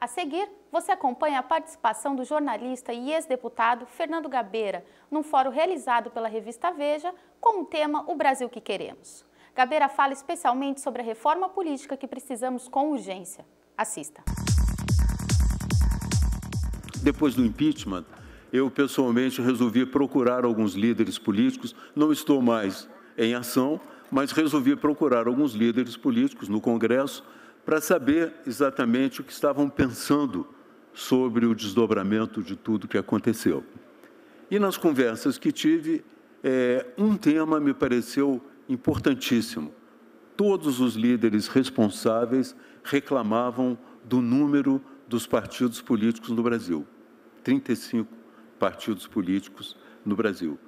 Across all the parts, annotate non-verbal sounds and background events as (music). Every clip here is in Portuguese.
A seguir, você acompanha a participação do jornalista e ex-deputado Fernando Gabeira num fórum realizado pela revista Veja com o tema O Brasil que Queremos. Gabeira fala especialmente sobre a reforma política que precisamos com urgência. Assista. Depois do impeachment, eu pessoalmente resolvi procurar alguns líderes políticos. Não estou mais em ação, mas resolvi procurar alguns líderes políticos no Congresso para saber exatamente o que estavam pensando sobre o desdobramento de tudo que aconteceu. E nas conversas que tive, é, um tema me pareceu importantíssimo. Todos os líderes responsáveis reclamavam do número dos partidos políticos no Brasil 35 partidos políticos no Brasil.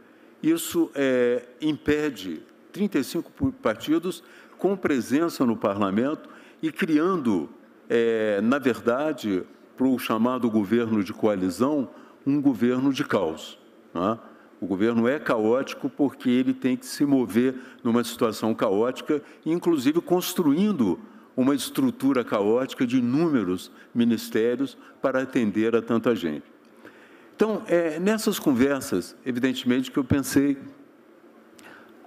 Isso é, impede 35 partidos com presença no parlamento e criando, é, na verdade, para o chamado governo de coalizão, um governo de caos. Né? O governo é caótico porque ele tem que se mover numa situação caótica, inclusive construindo uma estrutura caótica de inúmeros ministérios para atender a tanta gente. Então, é, nessas conversas, evidentemente que eu pensei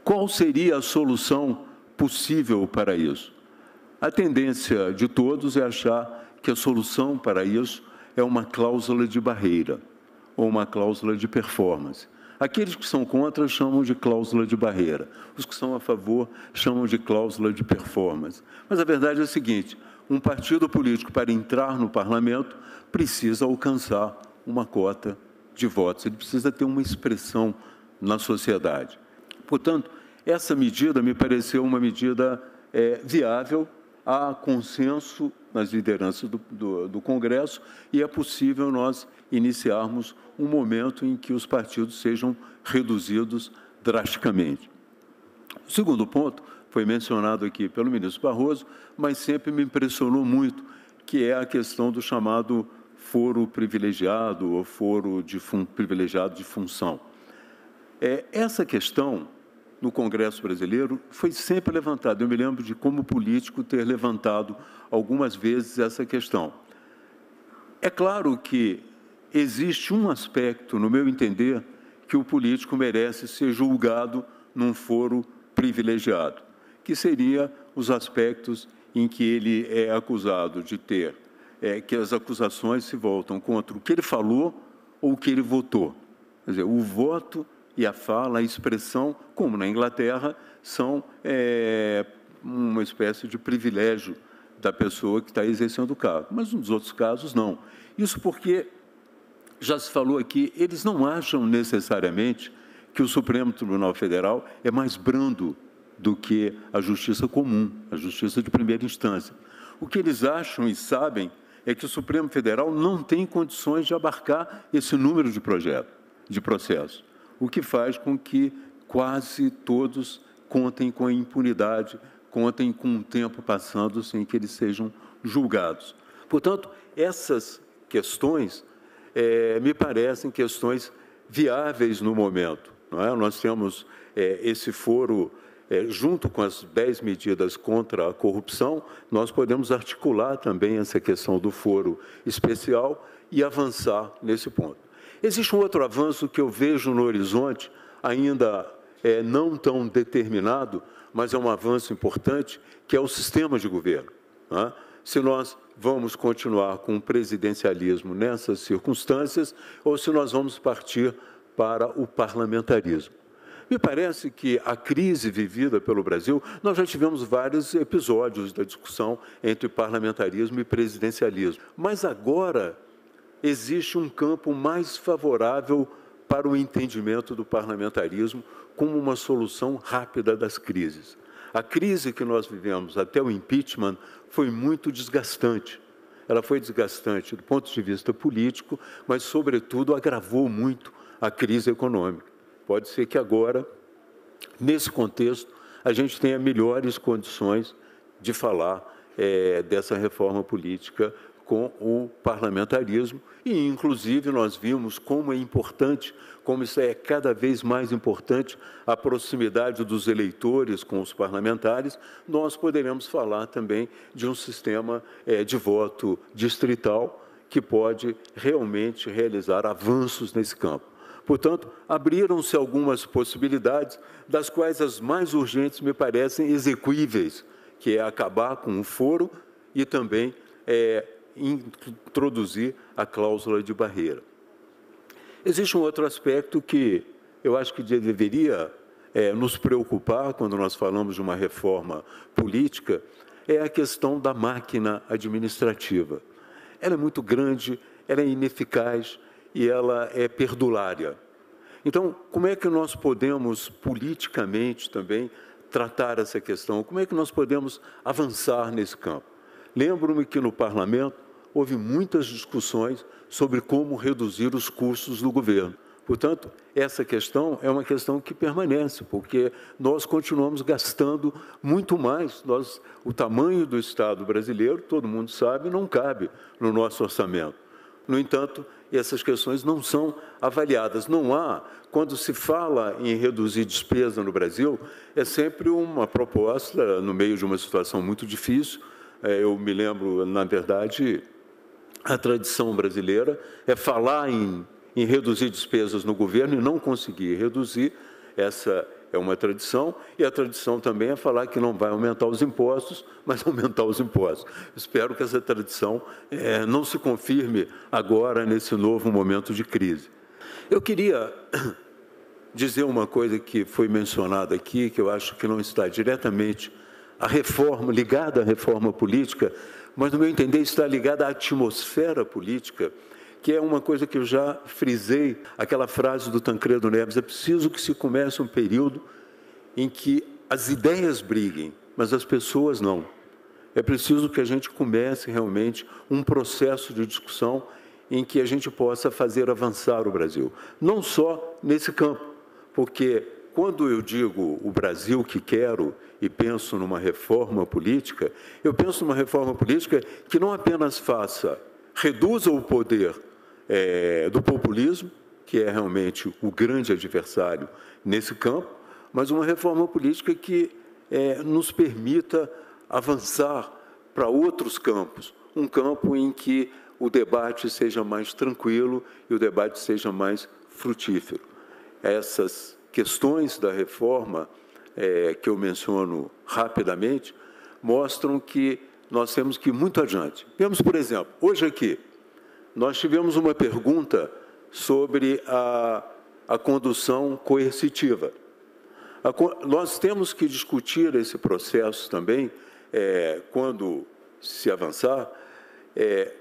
qual seria a solução possível para isso. A tendência de todos é achar que a solução para isso é uma cláusula de barreira ou uma cláusula de performance. Aqueles que são contra chamam de cláusula de barreira, os que são a favor chamam de cláusula de performance. Mas a verdade é a seguinte: um partido político, para entrar no parlamento, precisa alcançar uma cota de votos, ele precisa ter uma expressão na sociedade. Portanto, essa medida me pareceu uma medida é, viável há consenso nas lideranças do, do, do, Congresso e é possível nós iniciarmos um momento em que os partidos sejam reduzidos drasticamente. O segundo ponto foi mencionado aqui pelo ministro Barroso, mas sempre me impressionou muito, que é a questão do chamado foro privilegiado ou foro de privilegiado de função. É, essa questão no Congresso brasileiro, foi sempre levantado. Eu me lembro de, como político, ter levantado algumas vezes essa questão. É claro que existe um aspecto, no meu entender, que o político merece ser julgado num foro privilegiado, que seria os aspectos em que ele é acusado de ter, é, que as acusações se voltam contra o que ele falou ou o que ele votou. Quer dizer, o voto e a fala, a expressão, como na Inglaterra, são é, uma espécie de privilégio da pessoa que está exercendo o cargo. Mas nos outros casos, não. Isso porque, já se falou aqui, eles não acham necessariamente que o Supremo Tribunal Federal é mais brando do que a justiça comum, a justiça de primeira instância. O que eles acham e sabem é que o Supremo Federal não tem condições de abarcar esse número de projetos, de processos o que faz com que quase todos contem com a impunidade, contem com o tempo passando sem que eles sejam julgados. Portanto, essas questões é, me parecem questões viáveis no momento. É? Nós temos é, esse foro, é, junto com as dez medidas contra a corrupção, nós podemos articular também essa questão do foro especial e avançar nesse ponto. Existe um outro avanço que eu vejo no horizonte, ainda é, não tão determinado, mas é um avanço importante, que é o sistema de governo. Né? Se nós vamos continuar com o presidencialismo nessas circunstâncias ou se nós vamos partir para o parlamentarismo. Me parece que a crise vivida pelo Brasil, nós já tivemos vários episódios da discussão entre parlamentarismo e presidencialismo, mas agora existe um campo mais favorável para o entendimento do parlamentarismo como uma solução rápida das crises. A crise que nós vivemos até o impeachment foi muito desgastante. Ela foi desgastante do ponto de vista político, mas, sobretudo, agravou muito a crise econômica. Pode ser que agora, nesse contexto, a gente tenha melhores condições de falar é, dessa reforma política com o parlamentarismo e, inclusive, nós vimos como é importante, como isso é cada vez mais importante, a proximidade dos eleitores com os parlamentares. Nós poderemos falar também de um sistema é, de voto distrital que pode realmente realizar avanços nesse campo. Portanto, abriram-se algumas possibilidades, das quais as mais urgentes me parecem execuíveis, que é acabar com o foro e também é, introduzir a cláusula de barreira. Existe um outro aspecto que eu acho que deveria é, nos preocupar quando nós falamos de uma reforma política, é a questão da máquina administrativa. Ela é muito grande, ela é ineficaz e ela é perdulária. Então, como é que nós podemos politicamente também tratar essa questão? Como é que nós podemos avançar nesse campo? Lembro-me que no parlamento houve muitas discussões sobre como reduzir os custos do governo. Portanto, essa questão é uma questão que permanece, porque nós continuamos gastando muito mais. Nós, o tamanho do Estado brasileiro, todo mundo sabe, não cabe no nosso orçamento. No entanto, essas questões não são avaliadas. Não há, quando se fala em reduzir despesa no Brasil, é sempre uma proposta, no meio de uma situação muito difícil, é, eu me lembro, na verdade, a tradição brasileira é falar em, em reduzir despesas no governo e não conseguir reduzir. Essa é uma tradição, e a tradição também é falar que não vai aumentar os impostos, mas (laughs) aumentar os impostos. Espero que essa tradição é, não se confirme agora, nesse novo momento de crise. Eu queria (coughs) dizer uma coisa que foi mencionada aqui, que eu acho que não está diretamente a reforma, ligada à reforma política, mas, no meu entender, está ligada à atmosfera política, que é uma coisa que eu já frisei, aquela frase do Tancredo Neves: é preciso que se comece um período em que as ideias briguem, mas as pessoas não. É preciso que a gente comece realmente um processo de discussão em que a gente possa fazer avançar o Brasil. Não só nesse campo, porque quando eu digo o Brasil que quero e penso numa reforma política, eu penso numa reforma política que não apenas faça, reduza o poder é, do populismo, que é realmente o grande adversário nesse campo, mas uma reforma política que é, nos permita avançar para outros campos, um campo em que o debate seja mais tranquilo e o debate seja mais frutífero. Essas questões da reforma é, que eu menciono rapidamente mostram que nós temos que ir muito adiante. Vemos, por exemplo, hoje aqui, nós tivemos uma pergunta sobre a, a condução coercitiva. A, nós temos que discutir esse processo também, é, quando se avançar, é,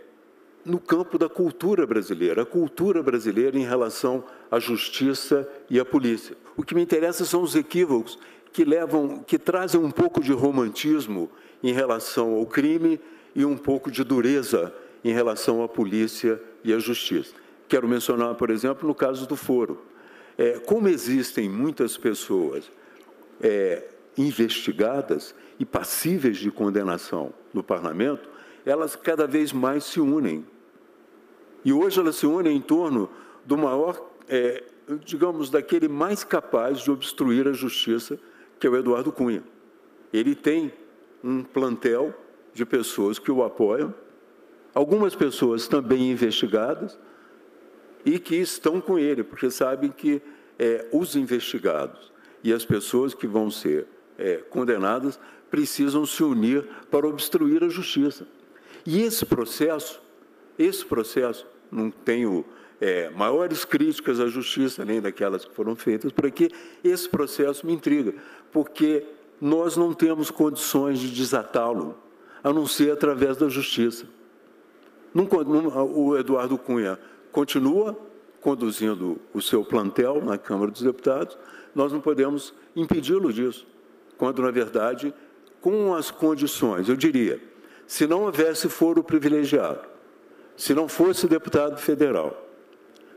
no campo da cultura brasileira, a cultura brasileira em relação a justiça e a polícia. O que me interessa são os equívocos que levam, que trazem um pouco de romantismo em relação ao crime e um pouco de dureza em relação à polícia e à justiça. Quero mencionar, por exemplo, no caso do foro. É, como existem muitas pessoas é, investigadas e passíveis de condenação no parlamento, elas cada vez mais se unem. E hoje elas se unem em torno do maior é, digamos, daquele mais capaz de obstruir a justiça, que é o Eduardo Cunha. Ele tem um plantel de pessoas que o apoiam, algumas pessoas também investigadas e que estão com ele, porque sabem que é, os investigados e as pessoas que vão ser é, condenadas precisam se unir para obstruir a justiça. E esse processo, esse processo, não tenho é, maiores críticas à justiça, nem daquelas que foram feitas porque esse processo me intriga, porque nós não temos condições de desatá-lo, a não ser através da justiça. Não, não, o Eduardo Cunha continua conduzindo o seu plantel na Câmara dos Deputados, nós não podemos impedi-lo disso, quando, na verdade, com as condições, eu diria, se não houvesse foro privilegiado, se não fosse deputado federal,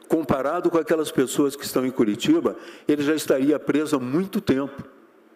Comparado com aquelas pessoas que estão em Curitiba, ele já estaria preso há muito tempo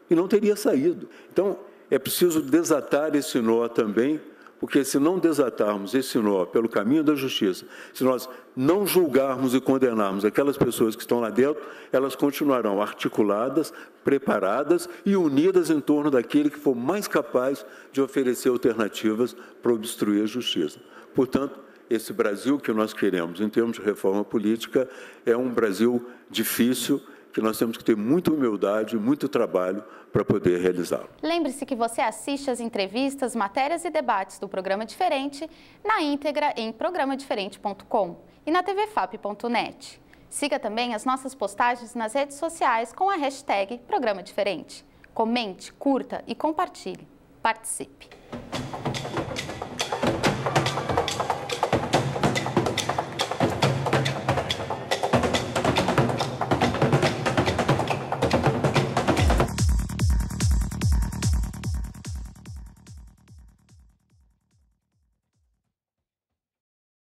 e não teria saído. Então, é preciso desatar esse nó também, porque se não desatarmos esse nó pelo caminho da justiça, se nós não julgarmos e condenarmos aquelas pessoas que estão lá dentro, elas continuarão articuladas, preparadas e unidas em torno daquele que for mais capaz de oferecer alternativas para obstruir a justiça. Portanto, esse Brasil que nós queremos em termos de reforma política é um Brasil difícil que nós temos que ter muita humildade, muito trabalho para poder realizá-lo. Lembre-se que você assiste as entrevistas, matérias e debates do programa Diferente na íntegra em programadiferente.com e na tvfap.net. Siga também as nossas postagens nas redes sociais com a hashtag Programa Diferente. Comente, curta e compartilhe. Participe!